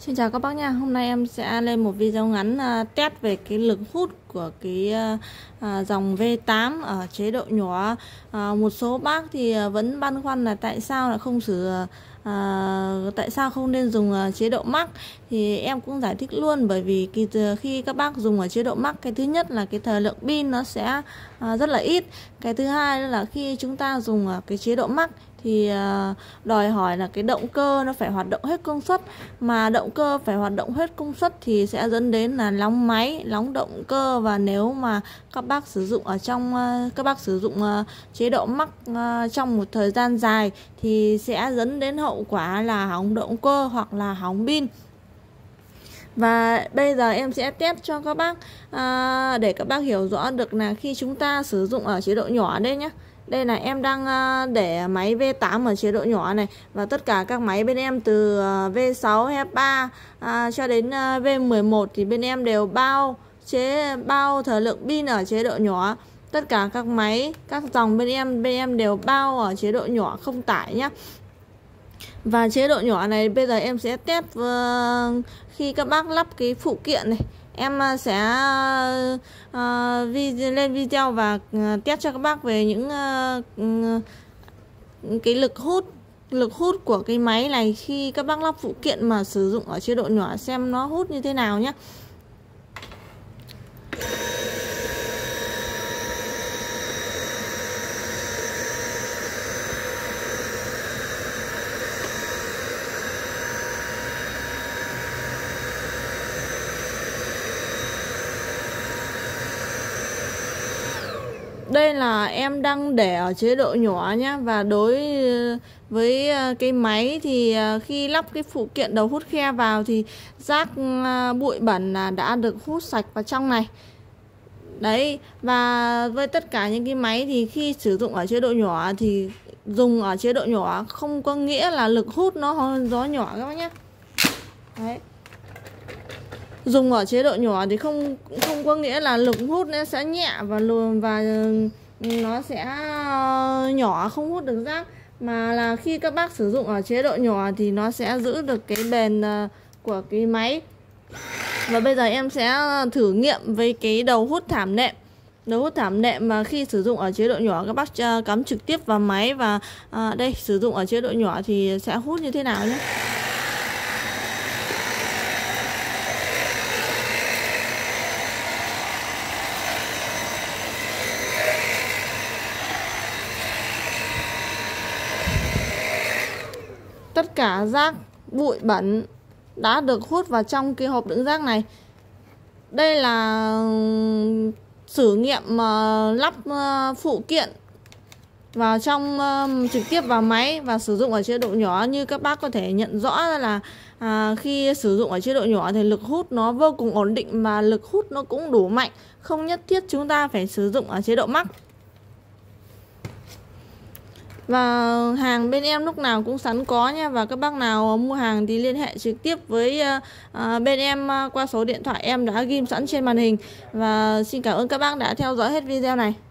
Xin chào các bác nha, hôm nay em sẽ lên một video ngắn uh, test về cái lực hút của cái uh, dòng V8 ở chế độ nhỏ uh, Một số bác thì vẫn băn khoăn là tại sao là không sử à, tại sao không nên dùng à, chế độ mắc? thì em cũng giải thích luôn bởi vì khi, khi các bác dùng ở chế độ mắc, cái thứ nhất là cái thời lượng pin nó sẽ à, rất là ít cái thứ hai là khi chúng ta dùng ở cái chế độ mắc thì ờ, đòi hỏi là cái động cơ nó phải hoạt động hết công suất mà động cơ phải hoạt động hết công suất thì sẽ dẫn đến là nóng máy nóng động cơ và nếu mà các bác sử dụng ở trong ờ, các bác sử dụng ờ, chế độ mắc trong một thời gian dài thì sẽ dẫn đến hậu quả là hỏng động cơ hoặc là hỏng pin và bây giờ em sẽ test cho các bác à, để các bác hiểu rõ được là khi chúng ta sử dụng ở chế độ nhỏ đây nhé đây là em đang à, để máy V8 ở chế độ nhỏ này và tất cả các máy bên em từ à, V6 F3 à, cho đến à, V11 thì bên em đều bao chế bao thời lượng pin ở chế độ nhỏ tất cả các máy các dòng bên em bên em đều bao ở chế độ nhỏ không tải nhé và chế độ nhỏ này bây giờ em sẽ test uh, khi các bác lắp cái phụ kiện này em ờ, sẽ uh, vi lên video và test cho các bác về những uh, cái lực hút lực hút của cái máy này khi các bác lắp phụ kiện mà sử dụng ở chế độ nhỏ xem nó hút như thế nào nhé đây là em đang để ở chế độ nhỏ nhé và đối ờ, với ờ, cái máy thì ờ, khi lắp cái phụ kiện đầu hút khe vào thì rác bụi bẩn đã được hút sạch vào trong này đấy và với tất cả những cái máy thì khi sử dụng ở chế độ nhỏ thì dùng ở chế độ nhỏ không có nghĩa là lực hút nó gió nhỏ các bác nhé đấy dùng ở chế độ nhỏ thì không không có nghĩa là lực hút nó sẽ nhẹ và luồn và ừ, nó sẽ ờ, nhỏ không hút được rác mà là khi các bác sử dụng ở chế độ nhỏ thì nó sẽ giữ được cái bền ờ, của cái máy và bây giờ em sẽ thử nghiệm với cái đầu hút thảm nệm Đầu hút thảm nệm mà khi sử dụng ở chế độ nhỏ các bác ờ, cắm trực tiếp vào máy và đây sử dụng ở chế độ nhỏ thì sẽ hút như thế nào nhé tất cả rác bụi bẩn đã được hút vào trong cái hộp đựng rác này đây là thử nghiệm mà ờ, lắp ờ, phụ kiện vào trong trực tiếp vào máy và sử dụng ở chế độ nhỏ như các bác có thể nhận rõ là à, khi sử dụng ở chế độ nhỏ thì lực hút nó vô cùng ổn định và lực hút nó cũng đủ mạnh không nhất thiết chúng ta phải sử dụng ở chế độ mắc và hàng bên em lúc nào cũng sẵn có nha và các bác nào mua hàng thì liên hệ trực tiếp với ờ, ờ, bên em ờ, qua số điện thoại em đã ghim sẵn trên màn hình và xin cảm ơn các bác đã theo dõi hết video này